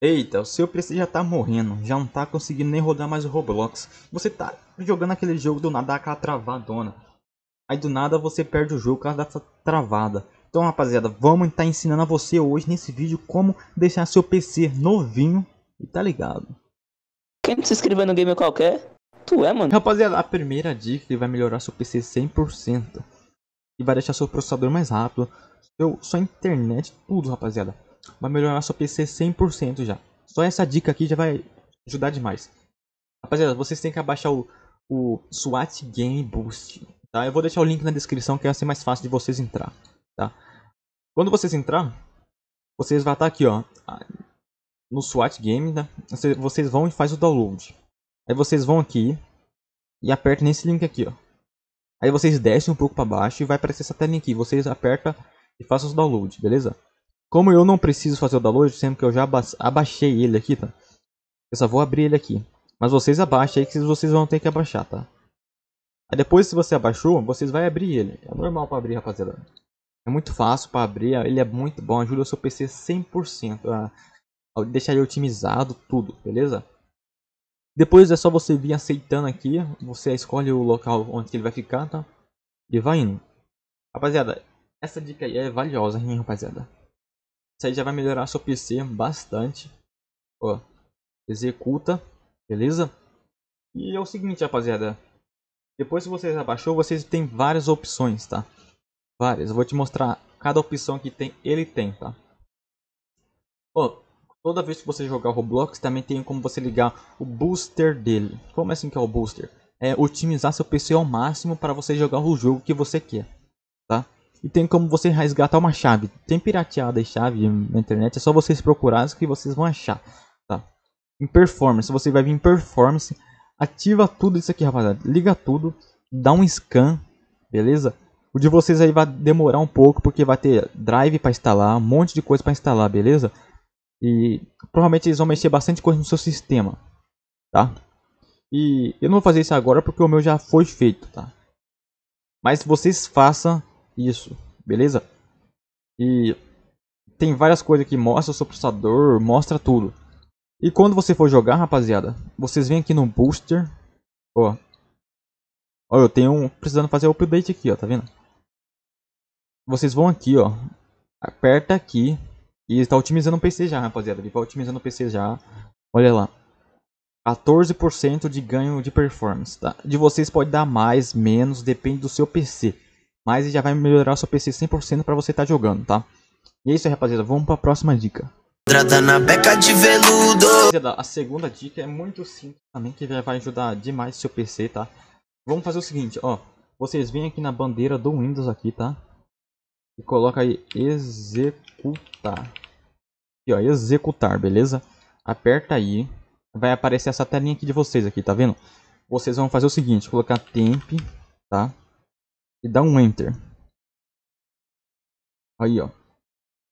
Eita, o seu PC já tá morrendo, já não tá conseguindo nem rodar mais o Roblox. Você tá jogando aquele jogo do nada aquela travadona. Aí do nada você perde o jogo por causa dessa travada. Então rapaziada, vamos estar tá ensinando a você hoje nesse vídeo como deixar seu PC novinho e tá ligado. Quem não se inscreveu no game qualquer, tu é mano. Rapaziada, a primeira dica é que vai melhorar seu PC 100%. E vai deixar seu processador mais rápido, seu, sua internet, tudo rapaziada vai melhorar seu PC 100% já. Só essa dica aqui já vai ajudar demais. Rapaziada, vocês têm que abaixar o, o SWAT Game Boost, tá? Eu vou deixar o link na descrição que vai ser mais fácil de vocês entrar, tá? Quando vocês entrar, vocês vão estar tá aqui, ó, no SWAT Game, né? Vocês vão e faz o download. Aí vocês vão aqui e apertam nesse link aqui, ó. Aí vocês descem um pouco para baixo e vai aparecer essa telinha aqui. Vocês apertam e façam os download, beleza? Como eu não preciso fazer o download, sendo que eu já abaixei ele aqui, tá? Eu só vou abrir ele aqui. Mas vocês abaixem aí que vocês vão ter que abaixar, tá? Aí depois, se você abaixou, vocês vão abrir ele. É normal para abrir, rapaziada. É muito fácil para abrir, ele é muito bom, ajuda o seu PC 100% a, a deixar ele otimizado, tudo, beleza? Depois é só você vir aceitando aqui, você escolhe o local onde ele vai ficar, tá? E vai indo. Rapaziada, essa dica aí é valiosa, hein, rapaziada? Isso aí já vai melhorar seu PC bastante. Ó, executa, beleza? E é o seguinte, rapaziada. Depois que vocês abaixou, vocês têm várias opções, tá? Várias. Eu vou te mostrar cada opção que tem, ele tem, tá? Ó, toda vez que você jogar Roblox, também tem como você ligar o booster dele. Como é assim que é o booster? É otimizar seu PC ao máximo para você jogar o jogo que você quer e tem como você resgatar uma chave. Tem pirateada e chave na internet, é só vocês procurarem que vocês vão achar, tá? Em performance, você vai vir em performance, ativa tudo isso aqui, rapaziada. Liga tudo, dá um scan, beleza? O de vocês aí vai demorar um pouco porque vai ter drive para instalar, um monte de coisa para instalar, beleza? E provavelmente eles vão mexer bastante coisa no seu sistema, tá? E eu não vou fazer isso agora porque o meu já foi feito, tá? Mas vocês façam isso, beleza? E tem várias coisas que mostra o seu processador, mostra tudo. E quando você for jogar, rapaziada, vocês vêm aqui no booster, ó. Ó, eu tenho um precisando fazer o update aqui, ó, tá vendo? Vocês vão aqui, ó, aperta aqui e está otimizando o PC já, rapaziada. Ele vai tá otimizando o PC já. Olha lá. 14% de ganho de performance, tá? De vocês pode dar mais, menos, depende do seu PC. Mas e já vai melhorar seu PC 100% para você estar tá jogando, tá? E é isso aí, rapaziada, vamos para a próxima dica. A segunda dica é muito simples também, que vai ajudar demais seu PC, tá? Vamos fazer o seguinte, ó. Vocês vêm aqui na bandeira do Windows aqui, tá? E coloca aí executar. E ó, executar, beleza? Aperta aí. Vai aparecer essa telinha aqui de vocês aqui, tá vendo? Vocês vão fazer o seguinte, colocar temp, tá? e dá um enter. Aí, ó.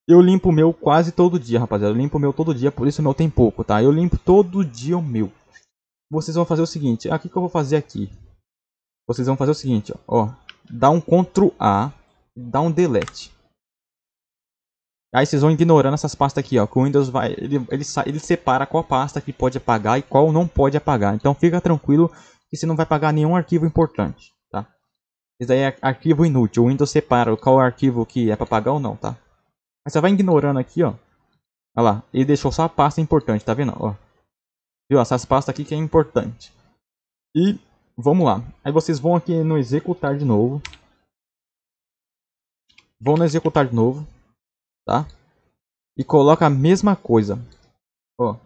Eu limpo o meu quase todo dia, rapaziada. Eu limpo o meu todo dia, por isso o meu tem pouco, tá? Eu limpo todo dia o meu. Vocês vão fazer o seguinte. Aqui ah, que eu vou fazer aqui. Vocês vão fazer o seguinte, ó. ó dá um Ctrl A. Dá um Delete. Aí vocês vão ignorando essas pastas aqui, ó. Que o Windows vai... Ele, ele, ele separa qual pasta que pode apagar e qual não pode apagar. Então fica tranquilo que você não vai apagar nenhum arquivo importante. Isso daí é arquivo inútil. O Windows separa qual arquivo que é para pagar ou não, tá? Mas você vai ignorando aqui, ó. Olha lá, ele deixou só a pasta importante, tá vendo? Ó. Viu? Essas pastas aqui que é importante. E vamos lá. Aí vocês vão aqui no executar de novo. Vão no executar de novo, tá? E coloca a mesma coisa. Ó.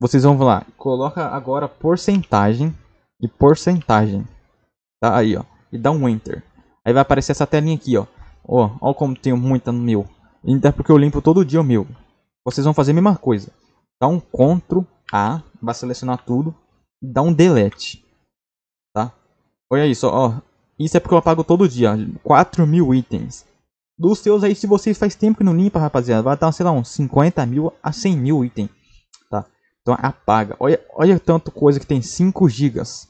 Vocês vão lá, coloca agora porcentagem e porcentagem. Tá aí, ó. E dá um enter. Aí vai aparecer essa telinha aqui, ó. Ó, ó como tenho muita no meu. Enter é porque eu limpo todo dia o meu. Vocês vão fazer a mesma coisa. Dá um CTRL A, vai selecionar tudo e dá um delete. Tá? Olha isso, ó. Isso é porque eu apago todo dia, 4 mil itens. Dos seus aí, se vocês faz tempo que não limpa, rapaziada, vai dar, sei lá, uns 50 mil a 100 mil itens. Tá? Então apaga. Olha, olha tanto coisa que tem 5 gigas.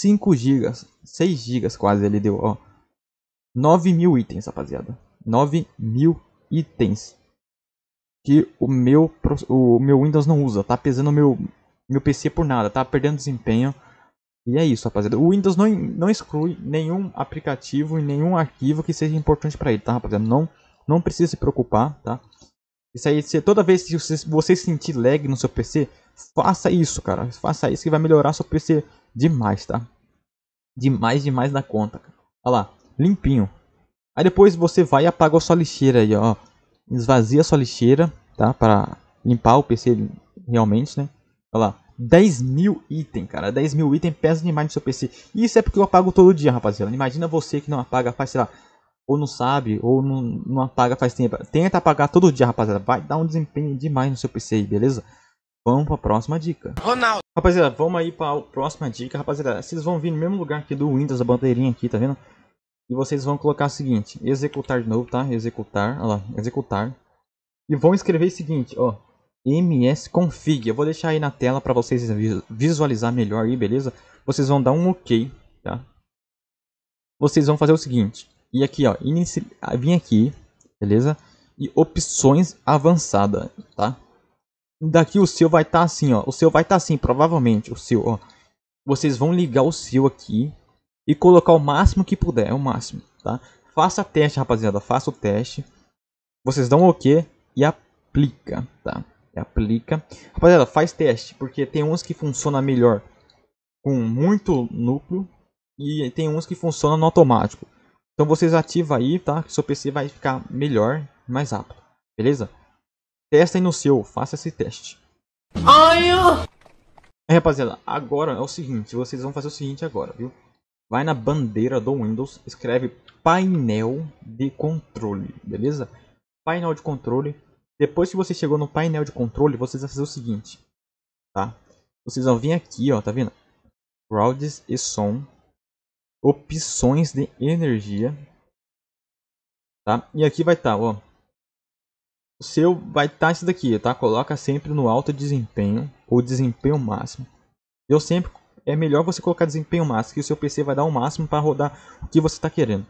5 GB, 6 GB quase ele deu, ó. 9 mil itens, rapaziada. 9 mil itens. Que o meu, o meu Windows não usa. Tá pesando meu, meu PC por nada. Tá perdendo desempenho. E é isso, rapaziada. O Windows não, não exclui nenhum aplicativo e nenhum arquivo que seja importante para ele, tá, rapaziada? Não, não precisa se preocupar, tá? Isso aí, se, toda vez que você, você sentir lag no seu PC, faça isso, cara. Faça isso que vai melhorar seu PC demais, tá? Demais, demais da conta, cara. Olha lá, limpinho. Aí depois você vai e apaga a sua lixeira aí, ó. Esvazia a sua lixeira, tá? Para limpar o PC realmente, né? Olha lá, 10 mil itens, cara. 10 mil itens pesa demais no seu PC. Isso é porque eu apago todo dia, rapaziada. Imagina você que não apaga faz, sei lá, ou não sabe, ou não, não apaga faz tempo. Tenta apagar todo dia, rapaziada. Vai dar um desempenho demais no seu PC aí, beleza? Vamos para próxima dica. Ronaldo. Rapaziada, vamos aí para a próxima dica, rapaziada. Vocês vão vir no mesmo lugar aqui do Windows, a bandeirinha aqui, tá vendo? E vocês vão colocar o seguinte, executar de novo, tá? Executar, olha lá, executar. E vão escrever o seguinte, ó, msconfig. Eu vou deixar aí na tela para vocês visualizar melhor aí, beleza? Vocês vão dar um ok, tá? Vocês vão fazer o seguinte, e aqui, ó, inici... Ah, vim aqui, beleza? E opções avançada, tá? Daqui o seu vai estar tá assim, ó. O seu vai estar tá assim, provavelmente. O seu, ó. Vocês vão ligar o seu aqui e colocar o máximo que puder. É o máximo, tá? Faça teste, rapaziada. Faça o teste. Vocês dão OK e aplica, tá? E aplica. Rapaziada, faz teste. Porque tem uns que funcionam melhor com muito núcleo. E tem uns que funcionam no automático. Então vocês ativam aí, tá? Que seu PC vai ficar melhor, mais rápido. Beleza? Testem no seu, faça esse teste. Ai, é, rapaziada, agora é o seguinte, vocês vão fazer o seguinte agora, viu? Vai na bandeira do Windows, escreve painel de controle, beleza? Painel de controle. Depois que você chegou no painel de controle, vocês vão fazer o seguinte, tá? Vocês vão vir aqui, ó, tá vendo? Routes e som. Opções de energia. Tá? E aqui vai estar, tá, ó. O seu vai estar tá isso daqui, tá? Coloca sempre no alto desempenho ou desempenho máximo. Eu sempre é melhor você colocar desempenho máximo, que o seu PC vai dar o máximo para rodar o que você está querendo.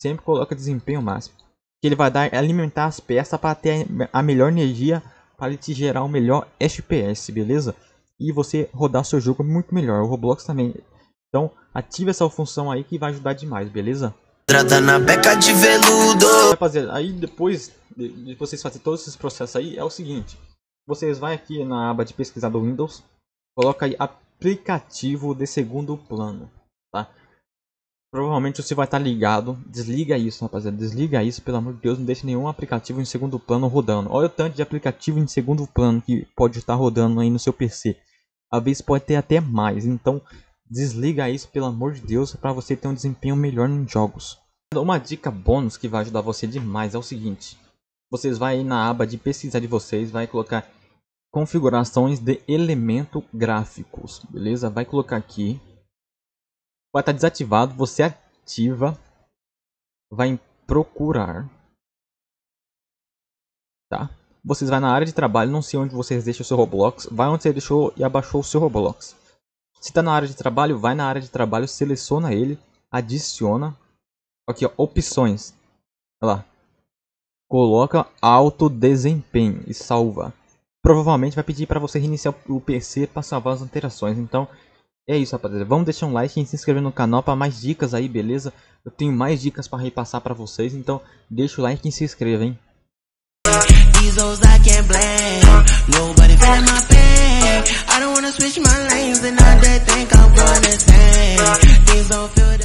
Sempre coloca desempenho máximo, que ele vai dar alimentar as peças para ter a melhor energia para te gerar o melhor FPS, beleza? E você rodar seu jogo muito melhor, o Roblox também. Então, ative essa função aí que vai ajudar demais, beleza? Entrada na beca de veludo. Rapaziada, aí depois de, de vocês fazerem todos esses processos aí, é o seguinte. Vocês vão aqui na aba de pesquisar do Windows, coloca aí aplicativo de segundo plano, tá? Provavelmente você vai estar tá ligado, desliga isso rapaziada, desliga isso, pelo amor de Deus, não deixe nenhum aplicativo em segundo plano rodando. Olha o tanto de aplicativo em segundo plano que pode estar tá rodando aí no seu PC. Às vezes pode ter até mais, então Desliga isso, pelo amor de Deus, para você ter um desempenho melhor nos jogos. Uma dica bônus que vai ajudar você demais é o seguinte. Vocês vai na aba de pesquisa de vocês, vai colocar configurações de elemento gráficos, beleza? Vai colocar aqui. Vai estar tá desativado, você ativa. Vai em procurar. Tá? Vocês vai na área de trabalho, não sei onde vocês deixam o seu Roblox, vai onde você deixou e abaixou o seu Roblox. Se está na área de trabalho, vai na área de trabalho, seleciona ele, adiciona. Aqui, ó, opções. Olha lá. Coloca alto desempenho e salva. Provavelmente vai pedir para você reiniciar o PC para salvar as alterações. Então, é isso, rapaziada. Vamos deixar um like e se inscrever no canal para mais dicas aí, beleza? Eu tenho mais dicas para repassar para vocês, então deixa o like e se inscreva, hein? those I can't blame. Nobody felt my pain. I don't wanna switch my lanes and all they think I'm gonna stay. Things don't feel the